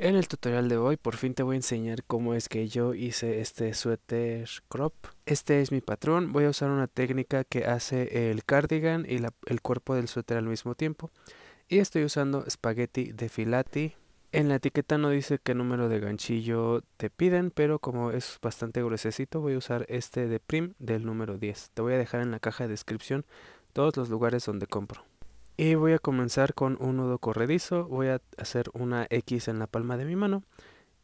En el tutorial de hoy por fin te voy a enseñar cómo es que yo hice este suéter crop. Este es mi patrón, voy a usar una técnica que hace el cardigan y el cuerpo del suéter al mismo tiempo. Y estoy usando spaghetti de filati. En la etiqueta no dice qué número de ganchillo te piden, pero como es bastante gruesecito voy a usar este de prim del número 10. Te voy a dejar en la caja de descripción todos los lugares donde compro. Y voy a comenzar con un nudo corredizo, voy a hacer una X en la palma de mi mano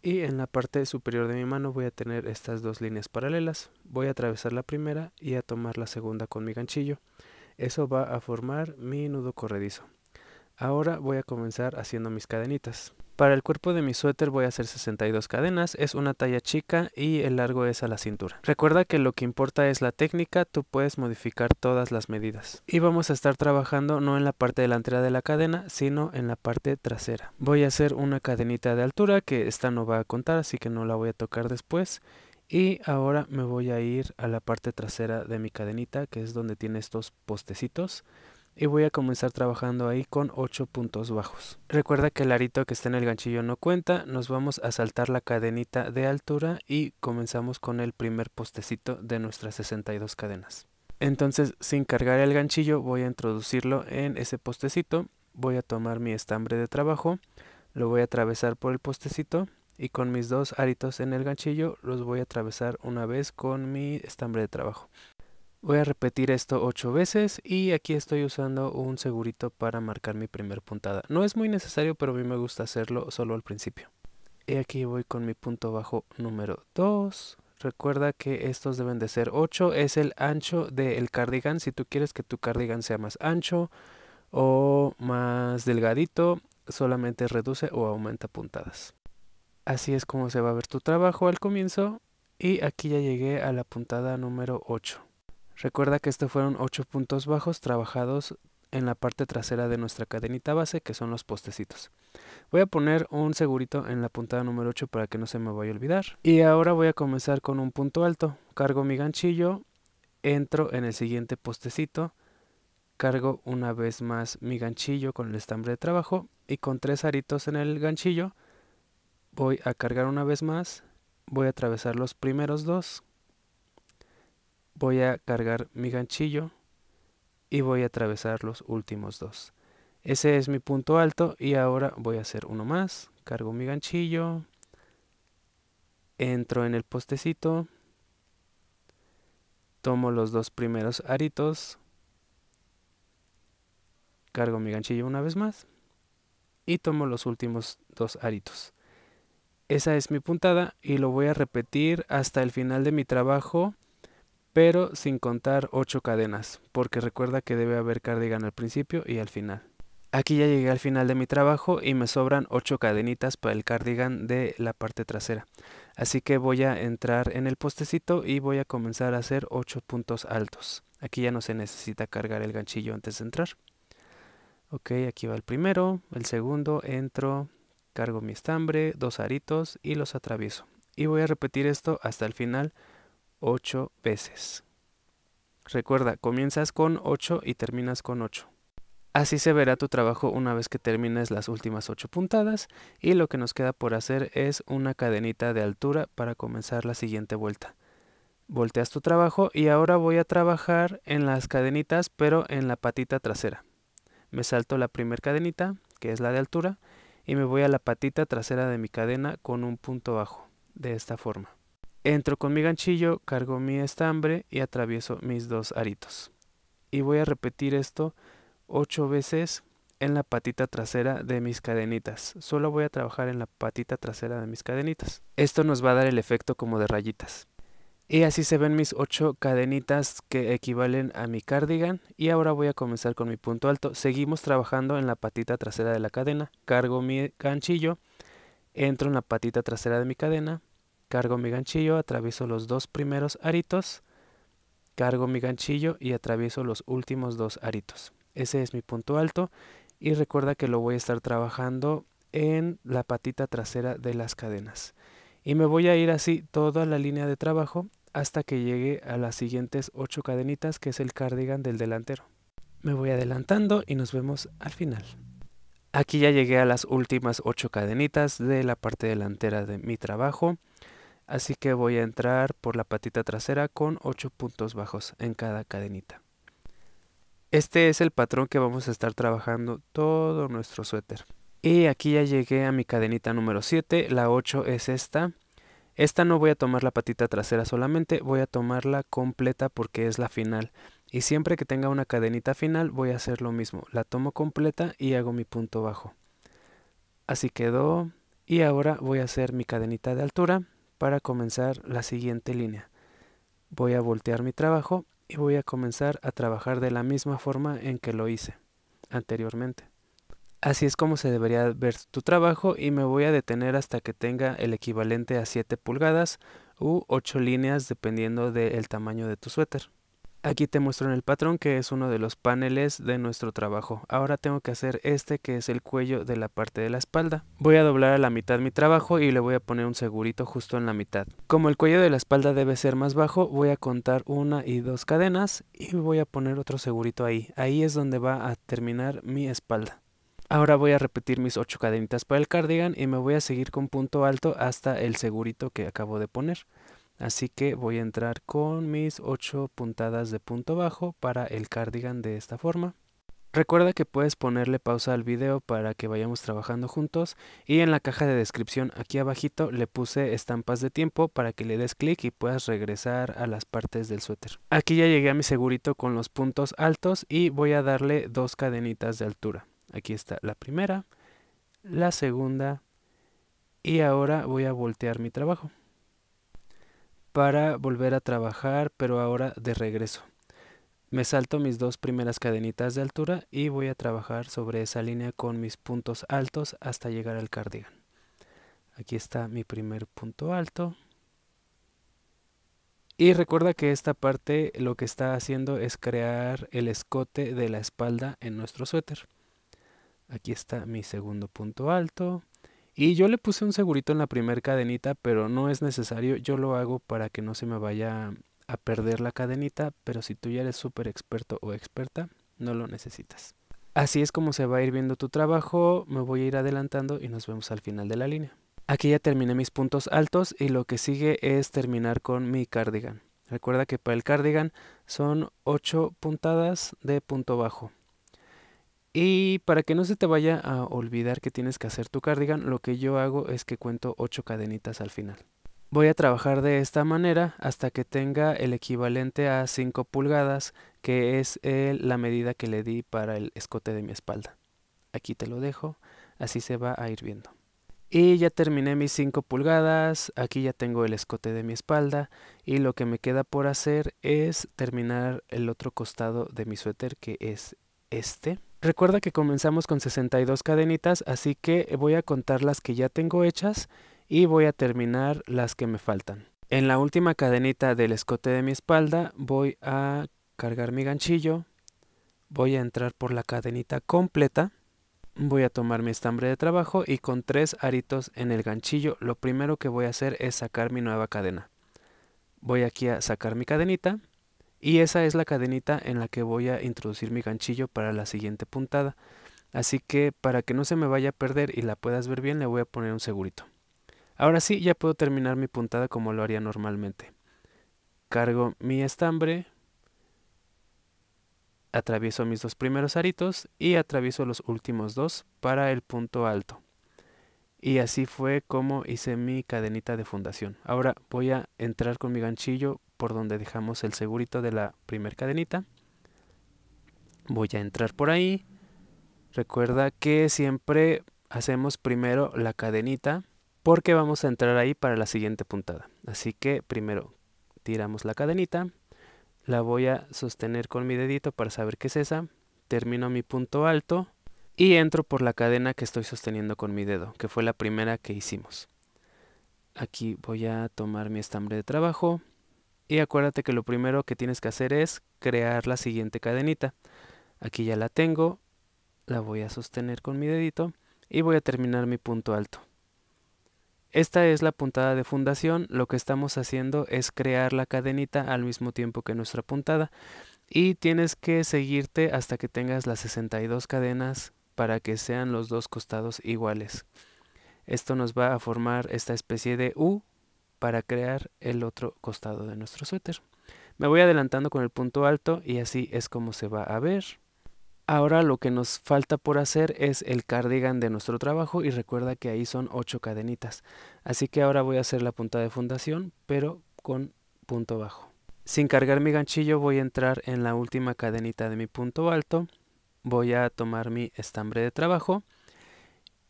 y en la parte superior de mi mano voy a tener estas dos líneas paralelas. Voy a atravesar la primera y a tomar la segunda con mi ganchillo. Eso va a formar mi nudo corredizo. Ahora voy a comenzar haciendo mis cadenitas. Para el cuerpo de mi suéter voy a hacer 62 cadenas, es una talla chica y el largo es a la cintura. Recuerda que lo que importa es la técnica, tú puedes modificar todas las medidas. Y vamos a estar trabajando no en la parte delantera de la cadena, sino en la parte trasera. Voy a hacer una cadenita de altura, que esta no va a contar, así que no la voy a tocar después. Y ahora me voy a ir a la parte trasera de mi cadenita, que es donde tiene estos postecitos y voy a comenzar trabajando ahí con 8 puntos bajos. Recuerda que el arito que está en el ganchillo no cuenta, nos vamos a saltar la cadenita de altura y comenzamos con el primer postecito de nuestras 62 cadenas. Entonces sin cargar el ganchillo voy a introducirlo en ese postecito, voy a tomar mi estambre de trabajo, lo voy a atravesar por el postecito y con mis dos aritos en el ganchillo los voy a atravesar una vez con mi estambre de trabajo. Voy a repetir esto 8 veces y aquí estoy usando un segurito para marcar mi primer puntada. No es muy necesario, pero a mí me gusta hacerlo solo al principio. Y aquí voy con mi punto bajo número 2. Recuerda que estos deben de ser 8. Es el ancho del cardigan. Si tú quieres que tu cardigan sea más ancho o más delgadito, solamente reduce o aumenta puntadas. Así es como se va a ver tu trabajo al comienzo. Y aquí ya llegué a la puntada número 8. Recuerda que estos fueron 8 puntos bajos trabajados en la parte trasera de nuestra cadenita base que son los postecitos. Voy a poner un segurito en la puntada número 8 para que no se me vaya a olvidar. Y ahora voy a comenzar con un punto alto. Cargo mi ganchillo, entro en el siguiente postecito, cargo una vez más mi ganchillo con el estambre de trabajo y con tres aritos en el ganchillo voy a cargar una vez más, voy a atravesar los primeros dos voy a cargar mi ganchillo y voy a atravesar los últimos dos. Ese es mi punto alto y ahora voy a hacer uno más. Cargo mi ganchillo, entro en el postecito, tomo los dos primeros aritos, cargo mi ganchillo una vez más y tomo los últimos dos aritos. Esa es mi puntada y lo voy a repetir hasta el final de mi trabajo pero sin contar ocho cadenas, porque recuerda que debe haber cardigan al principio y al final. Aquí ya llegué al final de mi trabajo y me sobran 8 cadenitas para el cardigan de la parte trasera. Así que voy a entrar en el postecito y voy a comenzar a hacer 8 puntos altos. Aquí ya no se necesita cargar el ganchillo antes de entrar. Ok, aquí va el primero, el segundo, entro, cargo mi estambre, dos aritos y los atravieso. Y voy a repetir esto hasta el final 8 veces. Recuerda, comienzas con 8 y terminas con 8. Así se verá tu trabajo una vez que termines las últimas 8 puntadas y lo que nos queda por hacer es una cadenita de altura para comenzar la siguiente vuelta. Volteas tu trabajo y ahora voy a trabajar en las cadenitas pero en la patita trasera. Me salto la primer cadenita, que es la de altura, y me voy a la patita trasera de mi cadena con un punto bajo, de esta forma. Entro con mi ganchillo, cargo mi estambre y atravieso mis dos aritos. Y voy a repetir esto ocho veces en la patita trasera de mis cadenitas. Solo voy a trabajar en la patita trasera de mis cadenitas. Esto nos va a dar el efecto como de rayitas. Y así se ven mis ocho cadenitas que equivalen a mi cardigan. Y ahora voy a comenzar con mi punto alto. Seguimos trabajando en la patita trasera de la cadena. Cargo mi ganchillo, entro en la patita trasera de mi cadena, cargo mi ganchillo, atravieso los dos primeros aritos, cargo mi ganchillo y atravieso los últimos dos aritos. Ese es mi punto alto y recuerda que lo voy a estar trabajando en la patita trasera de las cadenas. Y me voy a ir así toda la línea de trabajo hasta que llegue a las siguientes ocho cadenitas que es el cardigan del delantero. Me voy adelantando y nos vemos al final. Aquí ya llegué a las últimas ocho cadenitas de la parte delantera de mi trabajo. Así que voy a entrar por la patita trasera con 8 puntos bajos en cada cadenita. Este es el patrón que vamos a estar trabajando todo nuestro suéter. Y aquí ya llegué a mi cadenita número 7, la 8 es esta. Esta no voy a tomar la patita trasera solamente, voy a tomarla completa porque es la final. Y siempre que tenga una cadenita final voy a hacer lo mismo, la tomo completa y hago mi punto bajo. Así quedó y ahora voy a hacer mi cadenita de altura para comenzar la siguiente línea. Voy a voltear mi trabajo y voy a comenzar a trabajar de la misma forma en que lo hice anteriormente. Así es como se debería ver tu trabajo y me voy a detener hasta que tenga el equivalente a 7 pulgadas u 8 líneas dependiendo del tamaño de tu suéter. Aquí te muestro en el patrón que es uno de los paneles de nuestro trabajo. Ahora tengo que hacer este que es el cuello de la parte de la espalda. Voy a doblar a la mitad mi trabajo y le voy a poner un segurito justo en la mitad. Como el cuello de la espalda debe ser más bajo, voy a contar una y dos cadenas y voy a poner otro segurito ahí. Ahí es donde va a terminar mi espalda. Ahora voy a repetir mis ocho cadenitas para el cardigan y me voy a seguir con punto alto hasta el segurito que acabo de poner. Así que voy a entrar con mis 8 puntadas de punto bajo para el cardigan de esta forma. Recuerda que puedes ponerle pausa al video para que vayamos trabajando juntos y en la caja de descripción aquí abajito le puse estampas de tiempo para que le des clic y puedas regresar a las partes del suéter. Aquí ya llegué a mi segurito con los puntos altos y voy a darle dos cadenitas de altura. Aquí está la primera, la segunda y ahora voy a voltear mi trabajo para volver a trabajar, pero ahora de regreso. Me salto mis dos primeras cadenitas de altura y voy a trabajar sobre esa línea con mis puntos altos hasta llegar al cardigan. Aquí está mi primer punto alto. Y recuerda que esta parte lo que está haciendo es crear el escote de la espalda en nuestro suéter. Aquí está mi segundo punto alto. Y yo le puse un segurito en la primer cadenita, pero no es necesario, yo lo hago para que no se me vaya a perder la cadenita, pero si tú ya eres súper experto o experta, no lo necesitas. Así es como se va a ir viendo tu trabajo, me voy a ir adelantando y nos vemos al final de la línea. Aquí ya terminé mis puntos altos y lo que sigue es terminar con mi cardigan. Recuerda que para el cardigan son 8 puntadas de punto bajo. Y para que no se te vaya a olvidar que tienes que hacer tu cardigan, lo que yo hago es que cuento 8 cadenitas al final. Voy a trabajar de esta manera hasta que tenga el equivalente a 5 pulgadas, que es eh, la medida que le di para el escote de mi espalda. Aquí te lo dejo, así se va a ir viendo. Y ya terminé mis 5 pulgadas, aquí ya tengo el escote de mi espalda y lo que me queda por hacer es terminar el otro costado de mi suéter que es este. Recuerda que comenzamos con 62 cadenitas, así que voy a contar las que ya tengo hechas y voy a terminar las que me faltan. En la última cadenita del escote de mi espalda voy a cargar mi ganchillo, voy a entrar por la cadenita completa, voy a tomar mi estambre de trabajo y con tres aritos en el ganchillo lo primero que voy a hacer es sacar mi nueva cadena. Voy aquí a sacar mi cadenita, y esa es la cadenita en la que voy a introducir mi ganchillo para la siguiente puntada. Así que para que no se me vaya a perder y la puedas ver bien le voy a poner un segurito. Ahora sí ya puedo terminar mi puntada como lo haría normalmente. Cargo mi estambre, atravieso mis dos primeros aritos y atravieso los últimos dos para el punto alto. Y así fue como hice mi cadenita de fundación. Ahora voy a entrar con mi ganchillo por donde dejamos el segurito de la primer cadenita. Voy a entrar por ahí. Recuerda que siempre hacemos primero la cadenita porque vamos a entrar ahí para la siguiente puntada. Así que primero tiramos la cadenita. La voy a sostener con mi dedito para saber qué es esa. Termino mi punto alto y entro por la cadena que estoy sosteniendo con mi dedo, que fue la primera que hicimos. Aquí voy a tomar mi estambre de trabajo y acuérdate que lo primero que tienes que hacer es crear la siguiente cadenita. Aquí ya la tengo, la voy a sostener con mi dedito y voy a terminar mi punto alto. Esta es la puntada de fundación, lo que estamos haciendo es crear la cadenita al mismo tiempo que nuestra puntada y tienes que seguirte hasta que tengas las 62 cadenas para que sean los dos costados iguales. Esto nos va a formar esta especie de U para crear el otro costado de nuestro suéter. Me voy adelantando con el punto alto y así es como se va a ver. Ahora lo que nos falta por hacer es el cardigan de nuestro trabajo y recuerda que ahí son 8 cadenitas. Así que ahora voy a hacer la punta de fundación pero con punto bajo. Sin cargar mi ganchillo voy a entrar en la última cadenita de mi punto alto. Voy a tomar mi estambre de trabajo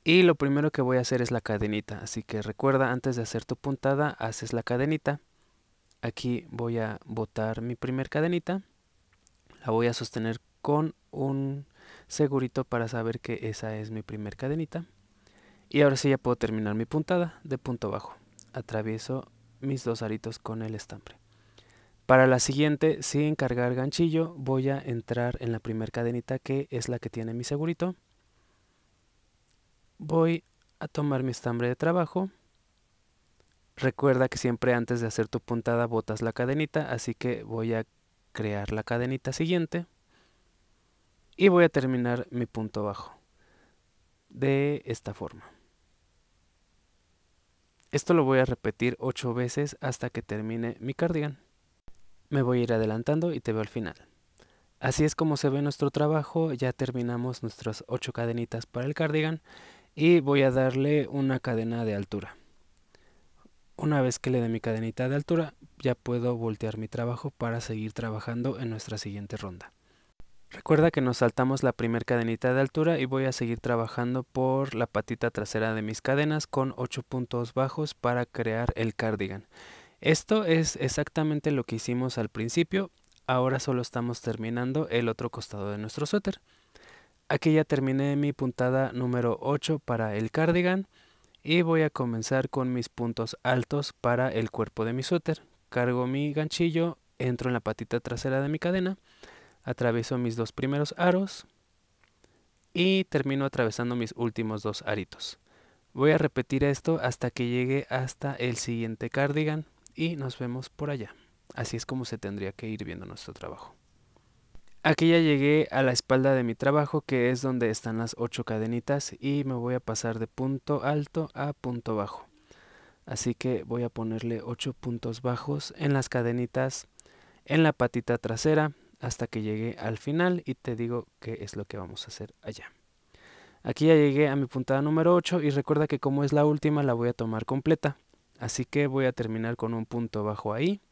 y lo primero que voy a hacer es la cadenita, así que recuerda antes de hacer tu puntada, haces la cadenita. Aquí voy a botar mi primer cadenita, la voy a sostener con un segurito para saber que esa es mi primer cadenita. Y ahora sí ya puedo terminar mi puntada de punto bajo. Atravieso mis dos aritos con el estambre. Para la siguiente, sin cargar ganchillo, voy a entrar en la primer cadenita que es la que tiene mi segurito. Voy a tomar mi estambre de trabajo. Recuerda que siempre antes de hacer tu puntada botas la cadenita, así que voy a crear la cadenita siguiente. Y voy a terminar mi punto bajo. De esta forma. Esto lo voy a repetir 8 veces hasta que termine mi cardigan. Me voy a ir adelantando y te veo al final. Así es como se ve nuestro trabajo, ya terminamos nuestras 8 cadenitas para el cardigan y voy a darle una cadena de altura. Una vez que le dé mi cadenita de altura, ya puedo voltear mi trabajo para seguir trabajando en nuestra siguiente ronda. Recuerda que nos saltamos la primer cadenita de altura y voy a seguir trabajando por la patita trasera de mis cadenas con 8 puntos bajos para crear el cardigan. Esto es exactamente lo que hicimos al principio, ahora solo estamos terminando el otro costado de nuestro suéter. Aquí ya terminé mi puntada número 8 para el cardigan y voy a comenzar con mis puntos altos para el cuerpo de mi suéter. Cargo mi ganchillo, entro en la patita trasera de mi cadena, atravieso mis dos primeros aros y termino atravesando mis últimos dos aritos. Voy a repetir esto hasta que llegue hasta el siguiente cardigan y nos vemos por allá. Así es como se tendría que ir viendo nuestro trabajo. Aquí ya llegué a la espalda de mi trabajo que es donde están las ocho cadenitas y me voy a pasar de punto alto a punto bajo. Así que voy a ponerle 8 puntos bajos en las cadenitas, en la patita trasera hasta que llegue al final y te digo qué es lo que vamos a hacer allá. Aquí ya llegué a mi puntada número 8 y recuerda que como es la última la voy a tomar completa. Así que voy a terminar con un punto bajo ahí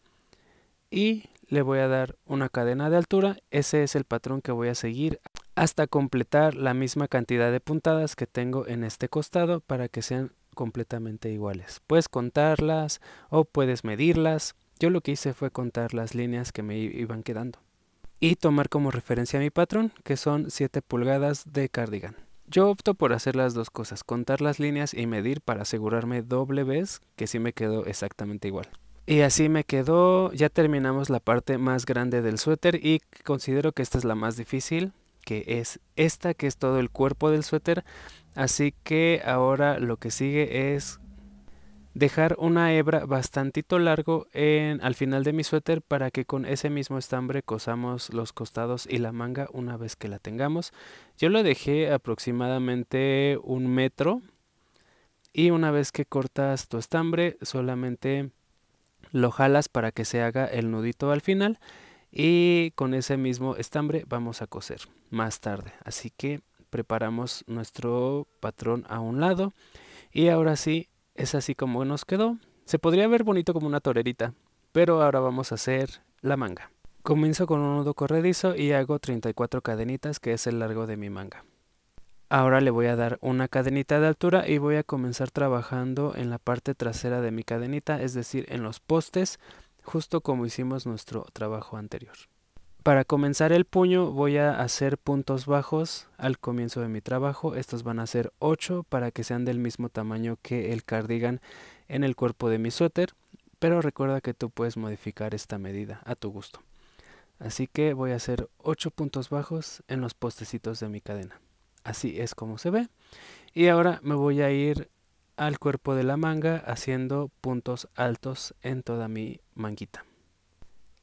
y le voy a dar una cadena de altura, ese es el patrón que voy a seguir hasta completar la misma cantidad de puntadas que tengo en este costado para que sean completamente iguales. Puedes contarlas o puedes medirlas. Yo lo que hice fue contar las líneas que me iban quedando. Y tomar como referencia mi patrón, que son 7 pulgadas de cardigan. Yo opto por hacer las dos cosas, contar las líneas y medir para asegurarme doble vez que sí me quedó exactamente igual. Y así me quedó, ya terminamos la parte más grande del suéter y considero que esta es la más difícil, que es esta, que es todo el cuerpo del suéter. Así que ahora lo que sigue es dejar una hebra bastantito largo en, al final de mi suéter para que con ese mismo estambre cosamos los costados y la manga una vez que la tengamos. Yo lo dejé aproximadamente un metro y una vez que cortas tu estambre solamente lo jalas para que se haga el nudito al final y con ese mismo estambre vamos a coser más tarde. Así que preparamos nuestro patrón a un lado y ahora sí es así como nos quedó. Se podría ver bonito como una torerita, pero ahora vamos a hacer la manga. Comienzo con un nudo corredizo y hago 34 cadenitas que es el largo de mi manga. Ahora le voy a dar una cadenita de altura y voy a comenzar trabajando en la parte trasera de mi cadenita, es decir, en los postes, justo como hicimos nuestro trabajo anterior. Para comenzar el puño voy a hacer puntos bajos al comienzo de mi trabajo. Estos van a ser 8 para que sean del mismo tamaño que el cardigan en el cuerpo de mi suéter. Pero recuerda que tú puedes modificar esta medida a tu gusto. Así que voy a hacer 8 puntos bajos en los postecitos de mi cadena. Así es como se ve. Y ahora me voy a ir al cuerpo de la manga haciendo puntos altos en toda mi manguita.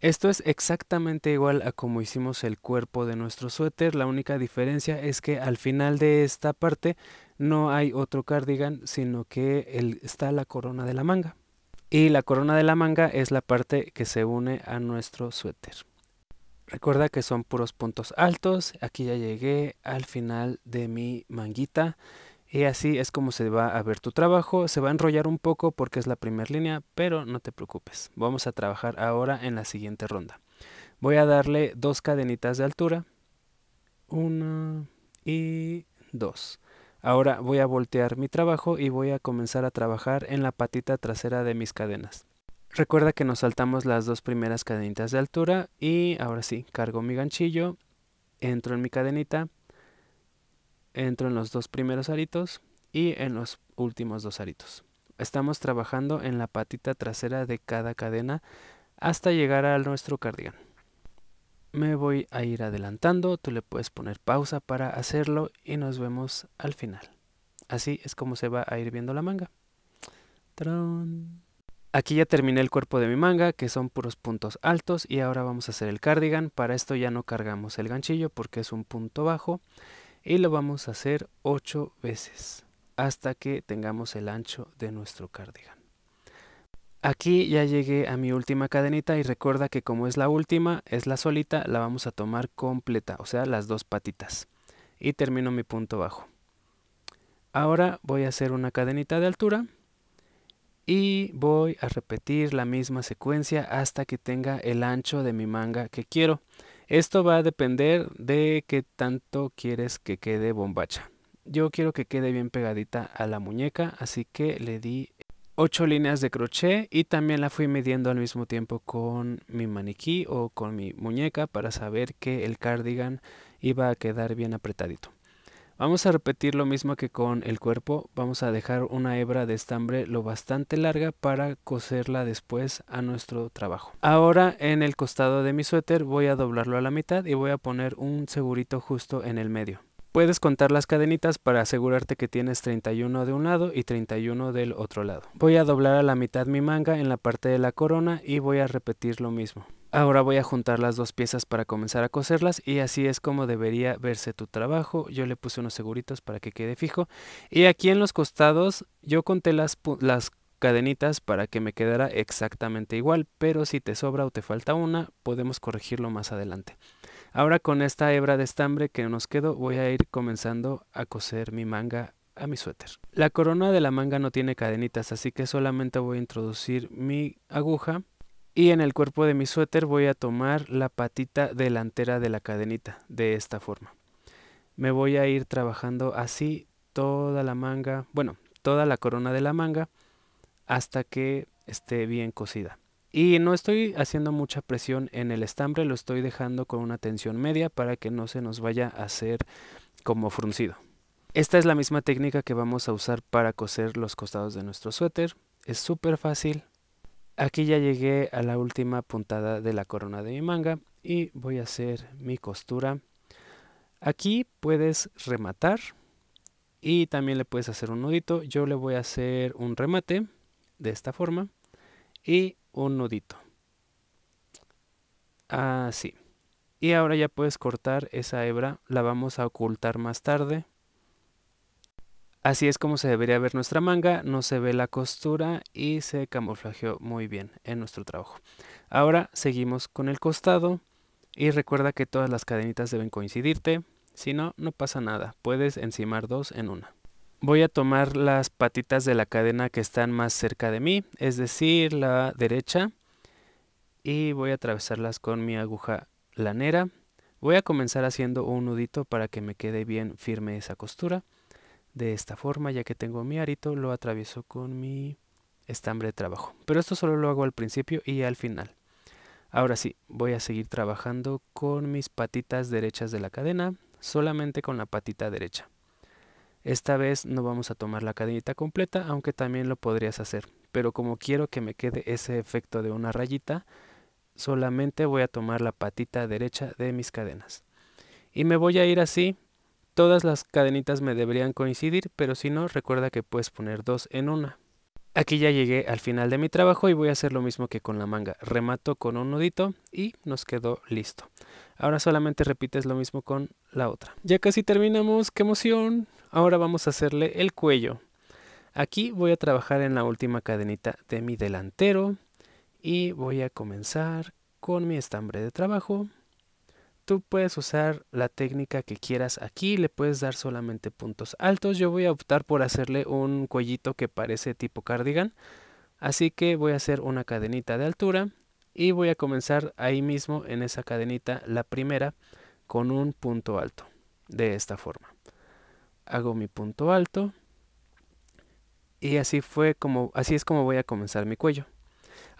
Esto es exactamente igual a como hicimos el cuerpo de nuestro suéter, la única diferencia es que al final de esta parte no hay otro cardigan, sino que está la corona de la manga. Y la corona de la manga es la parte que se une a nuestro suéter. Recuerda que son puros puntos altos. Aquí ya llegué al final de mi manguita. Y así es como se va a ver tu trabajo. Se va a enrollar un poco porque es la primera línea, pero no te preocupes. Vamos a trabajar ahora en la siguiente ronda. Voy a darle dos cadenitas de altura. Una y dos. Ahora voy a voltear mi trabajo y voy a comenzar a trabajar en la patita trasera de mis cadenas. Recuerda que nos saltamos las dos primeras cadenitas de altura y ahora sí, cargo mi ganchillo, entro en mi cadenita, entro en los dos primeros aritos y en los últimos dos aritos. Estamos trabajando en la patita trasera de cada cadena hasta llegar a nuestro cardigan. Me voy a ir adelantando, tú le puedes poner pausa para hacerlo y nos vemos al final. Así es como se va a ir viendo la manga. ¡Tarán! Aquí ya terminé el cuerpo de mi manga, que son puros puntos altos, y ahora vamos a hacer el cardigan. Para esto ya no cargamos el ganchillo porque es un punto bajo, y lo vamos a hacer 8 veces, hasta que tengamos el ancho de nuestro cardigan. Aquí ya llegué a mi última cadenita y recuerda que como es la última, es la solita, la vamos a tomar completa, o sea, las dos patitas. Y termino mi punto bajo. Ahora voy a hacer una cadenita de altura y voy a repetir la misma secuencia hasta que tenga el ancho de mi manga que quiero. Esto va a depender de qué tanto quieres que quede bombacha. Yo quiero que quede bien pegadita a la muñeca, así que le di 8 líneas de crochet y también la fui midiendo al mismo tiempo con mi maniquí o con mi muñeca para saber que el cardigan iba a quedar bien apretadito. Vamos a repetir lo mismo que con el cuerpo, vamos a dejar una hebra de estambre lo bastante larga para coserla después a nuestro trabajo. Ahora en el costado de mi suéter voy a doblarlo a la mitad y voy a poner un segurito justo en el medio. Puedes contar las cadenitas para asegurarte que tienes 31 de un lado y 31 del otro lado. Voy a doblar a la mitad mi manga en la parte de la corona y voy a repetir lo mismo. Ahora voy a juntar las dos piezas para comenzar a coserlas y así es como debería verse tu trabajo. Yo le puse unos seguritos para que quede fijo. Y aquí en los costados yo conté las, las cadenitas para que me quedara exactamente igual, pero si te sobra o te falta una, podemos corregirlo más adelante. Ahora con esta hebra de estambre que nos quedó voy a ir comenzando a coser mi manga a mi suéter. La corona de la manga no tiene cadenitas, así que solamente voy a introducir mi aguja y en el cuerpo de mi suéter voy a tomar la patita delantera de la cadenita, de esta forma. Me voy a ir trabajando así toda la manga, bueno, toda la corona de la manga hasta que esté bien cosida. Y no estoy haciendo mucha presión en el estambre, lo estoy dejando con una tensión media para que no se nos vaya a hacer como fruncido. Esta es la misma técnica que vamos a usar para coser los costados de nuestro suéter. Es súper fácil, Aquí ya llegué a la última puntada de la corona de mi manga y voy a hacer mi costura. Aquí puedes rematar y también le puedes hacer un nudito. Yo le voy a hacer un remate de esta forma y un nudito. Así. Y ahora ya puedes cortar esa hebra, la vamos a ocultar más tarde Así es como se debería ver nuestra manga, no se ve la costura y se camuflajeó muy bien en nuestro trabajo. Ahora seguimos con el costado y recuerda que todas las cadenitas deben coincidirte, si no, no pasa nada, puedes encimar dos en una. Voy a tomar las patitas de la cadena que están más cerca de mí, es decir, la derecha, y voy a atravesarlas con mi aguja lanera. Voy a comenzar haciendo un nudito para que me quede bien firme esa costura de esta forma ya que tengo mi arito lo atravieso con mi estambre de trabajo pero esto solo lo hago al principio y al final ahora sí voy a seguir trabajando con mis patitas derechas de la cadena solamente con la patita derecha esta vez no vamos a tomar la cadenita completa aunque también lo podrías hacer pero como quiero que me quede ese efecto de una rayita solamente voy a tomar la patita derecha de mis cadenas y me voy a ir así Todas las cadenitas me deberían coincidir, pero si no, recuerda que puedes poner dos en una. Aquí ya llegué al final de mi trabajo y voy a hacer lo mismo que con la manga. Remato con un nudito y nos quedó listo. Ahora solamente repites lo mismo con la otra. Ya casi terminamos, qué emoción. Ahora vamos a hacerle el cuello. Aquí voy a trabajar en la última cadenita de mi delantero y voy a comenzar con mi estambre de trabajo. Tú puedes usar la técnica que quieras aquí, le puedes dar solamente puntos altos. Yo voy a optar por hacerle un cuellito que parece tipo cardigan. Así que voy a hacer una cadenita de altura y voy a comenzar ahí mismo en esa cadenita, la primera, con un punto alto. De esta forma. Hago mi punto alto y así fue como así es como voy a comenzar mi cuello.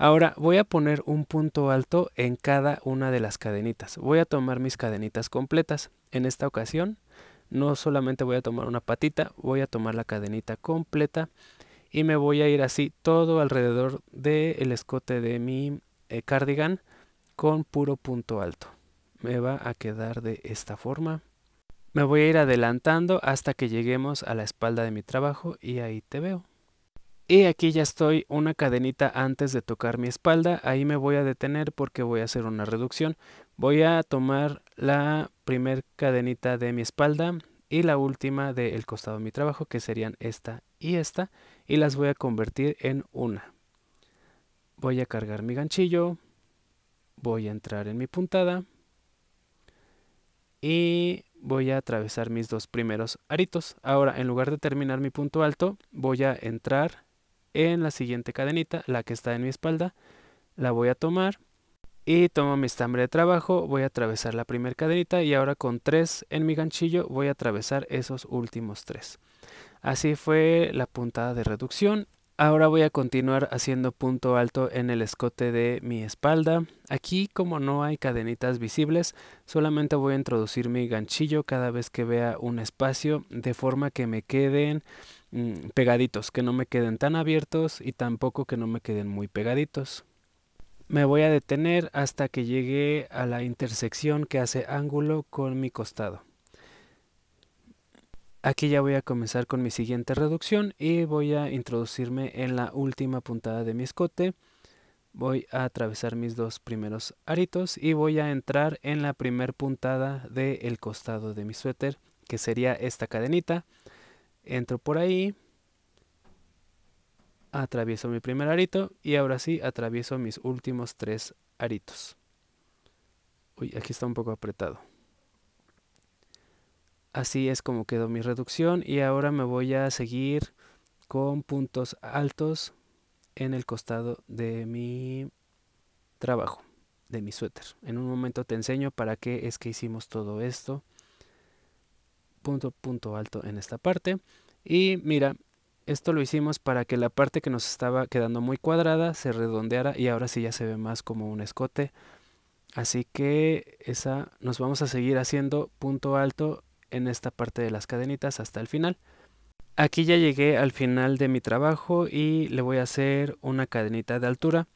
Ahora voy a poner un punto alto en cada una de las cadenitas. Voy a tomar mis cadenitas completas. En esta ocasión no solamente voy a tomar una patita, voy a tomar la cadenita completa y me voy a ir así todo alrededor del escote de mi eh, cardigan con puro punto alto. Me va a quedar de esta forma. Me voy a ir adelantando hasta que lleguemos a la espalda de mi trabajo y ahí te veo. Y aquí ya estoy una cadenita antes de tocar mi espalda. Ahí me voy a detener porque voy a hacer una reducción. Voy a tomar la primer cadenita de mi espalda y la última del costado de mi trabajo, que serían esta y esta, y las voy a convertir en una. Voy a cargar mi ganchillo, voy a entrar en mi puntada y voy a atravesar mis dos primeros aritos. Ahora, en lugar de terminar mi punto alto, voy a entrar en la siguiente cadenita, la que está en mi espalda, la voy a tomar y tomo mi estambre de trabajo, voy a atravesar la primera cadenita y ahora con tres en mi ganchillo voy a atravesar esos últimos tres Así fue la puntada de reducción. Ahora voy a continuar haciendo punto alto en el escote de mi espalda. Aquí como no hay cadenitas visibles, solamente voy a introducir mi ganchillo cada vez que vea un espacio de forma que me queden Mm, pegaditos, que no me queden tan abiertos y tampoco que no me queden muy pegaditos. Me voy a detener hasta que llegue a la intersección que hace ángulo con mi costado. Aquí ya voy a comenzar con mi siguiente reducción y voy a introducirme en la última puntada de mi escote. Voy a atravesar mis dos primeros aritos y voy a entrar en la primer puntada del costado de mi suéter, que sería esta cadenita entro por ahí, atravieso mi primer arito y ahora sí atravieso mis últimos tres aritos. Uy, aquí está un poco apretado. Así es como quedó mi reducción y ahora me voy a seguir con puntos altos en el costado de mi trabajo, de mi suéter. En un momento te enseño para qué es que hicimos todo esto punto, alto en esta parte. Y mira, esto lo hicimos para que la parte que nos estaba quedando muy cuadrada se redondeara y ahora sí ya se ve más como un escote. Así que esa nos vamos a seguir haciendo punto alto en esta parte de las cadenitas hasta el final. Aquí ya llegué al final de mi trabajo y le voy a hacer una cadenita de altura.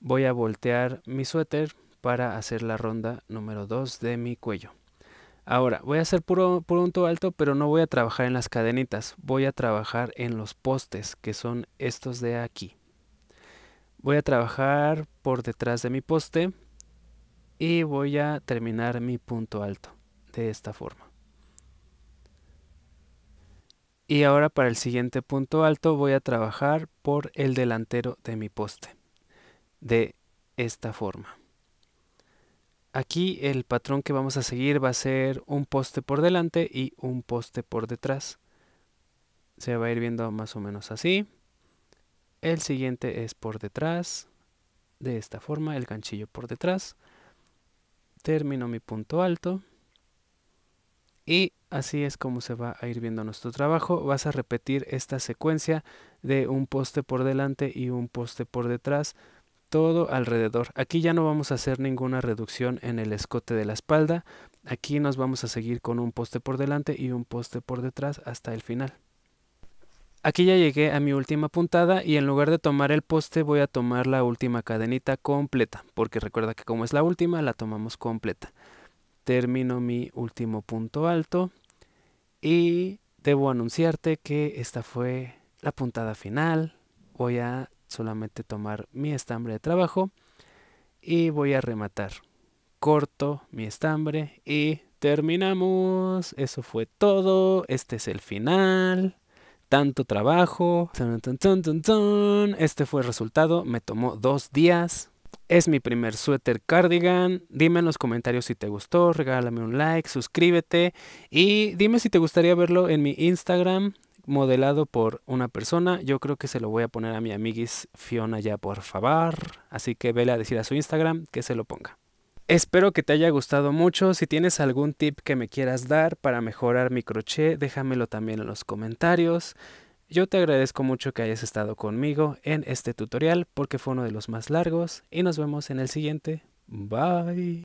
Voy a voltear mi suéter para hacer la ronda número 2 de mi cuello. Ahora, voy a hacer puro, punto alto, pero no voy a trabajar en las cadenitas, voy a trabajar en los postes, que son estos de aquí. Voy a trabajar por detrás de mi poste y voy a terminar mi punto alto de esta forma. Y ahora para el siguiente punto alto voy a trabajar por el delantero de mi poste, de esta forma. Aquí el patrón que vamos a seguir va a ser un poste por delante y un poste por detrás. Se va a ir viendo más o menos así. El siguiente es por detrás. De esta forma, el ganchillo por detrás. Termino mi punto alto. Y así es como se va a ir viendo nuestro trabajo. Vas a repetir esta secuencia de un poste por delante y un poste por detrás todo alrededor. Aquí ya no vamos a hacer ninguna reducción en el escote de la espalda. Aquí nos vamos a seguir con un poste por delante y un poste por detrás hasta el final. Aquí ya llegué a mi última puntada y en lugar de tomar el poste voy a tomar la última cadenita completa, porque recuerda que como es la última la tomamos completa. Termino mi último punto alto y debo anunciarte que esta fue la puntada final. Voy a solamente tomar mi estambre de trabajo y voy a rematar. Corto mi estambre y terminamos. Eso fue todo. Este es el final. Tanto trabajo. Este fue el resultado. Me tomó dos días. Es mi primer suéter cardigan. Dime en los comentarios si te gustó. Regálame un like, suscríbete. Y dime si te gustaría verlo en mi Instagram modelado por una persona. Yo creo que se lo voy a poner a mi amiguis Fiona ya, por favor. Así que vele a decir a su Instagram que se lo ponga. Espero que te haya gustado mucho. Si tienes algún tip que me quieras dar para mejorar mi crochet, déjamelo también en los comentarios. Yo te agradezco mucho que hayas estado conmigo en este tutorial porque fue uno de los más largos y nos vemos en el siguiente. Bye.